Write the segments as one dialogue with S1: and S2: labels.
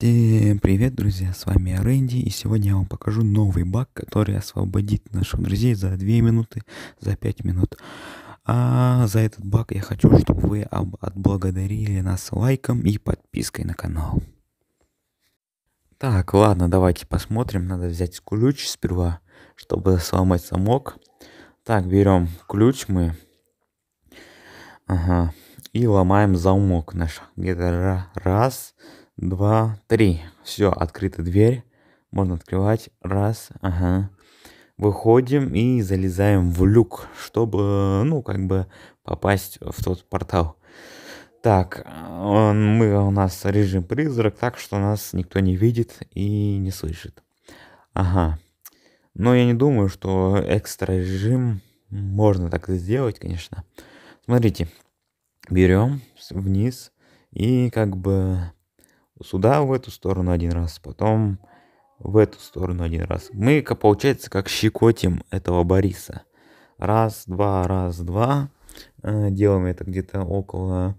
S1: Э, привет, друзья, с вами Рэнди, и сегодня я вам покажу новый баг, который освободит наших друзей за 2 минуты, за 5 минут. А за этот баг я хочу, чтобы вы отблагодарили нас лайком и подпиской на канал. Так, ладно, давайте посмотрим, надо взять ключ сперва, чтобы сломать замок. Так, берем ключ мы. Ага, и ломаем замок наш. Где-то раз, два, три. Все, открыта дверь. Можно открывать. Раз, ага. Выходим и залезаем в люк, чтобы, ну, как бы попасть в тот портал. Так, он, мы, у нас режим призрак, так что нас никто не видит и не слышит. Ага. Но я не думаю, что экстра режим можно так сделать, конечно. Смотрите, берем вниз и как бы сюда в эту сторону один раз, потом в эту сторону один раз. Мы, получается, как щекотим этого Бориса. Раз, два, раз, два. Э, делаем это где-то около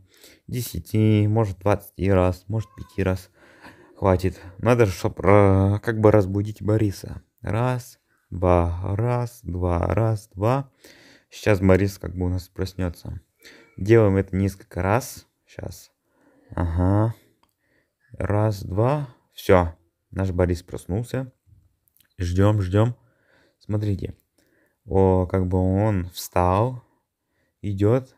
S1: 10, может 20 раз, может 5 раз. Хватит. Надо, же чтобы э, как бы разбудить Бориса. Раз, два, раз, два, раз, два. Сейчас Борис как бы у нас проснется. Делаем это несколько раз. Сейчас. Ага. Раз, два. Все. Наш Борис проснулся. Ждем, ждем. Смотрите. О, как бы он встал, идет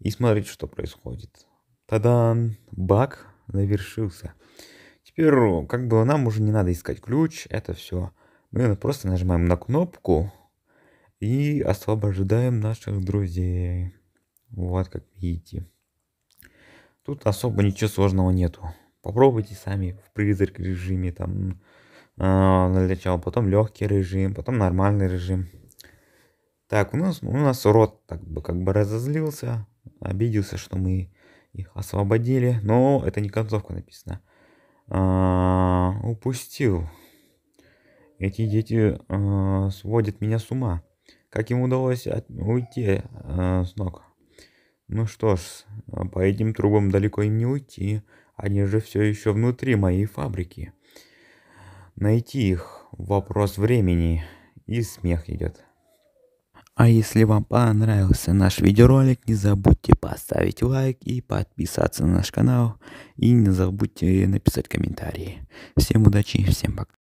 S1: и смотрите, что происходит. Тадан! Баг завершился. Теперь как бы нам уже не надо искать ключ, это все. Мы просто нажимаем на кнопку и освобождаем наших друзей. Вот как видите. Тут особо ничего сложного нету попробуйте сами в призрак режиме там э, а, начало, потом легкий режим, потом нормальный режим. Так, у нас, у нас урод так бы, как бы разозлился, обиделся, что мы их освободили, но это не концовка написана. А, упустил. Эти дети а, сводят меня с ума. Как им удалось от, уйти а, с ног? Ну что ж, по этим трубам далеко им не уйти. Они же все еще внутри моей фабрики. Найти их – вопрос времени. И смех идет. А если вам понравился наш видеоролик, не забудьте поставить лайк и подписаться на наш канал. И не забудьте написать комментарии. Всем удачи, всем пока.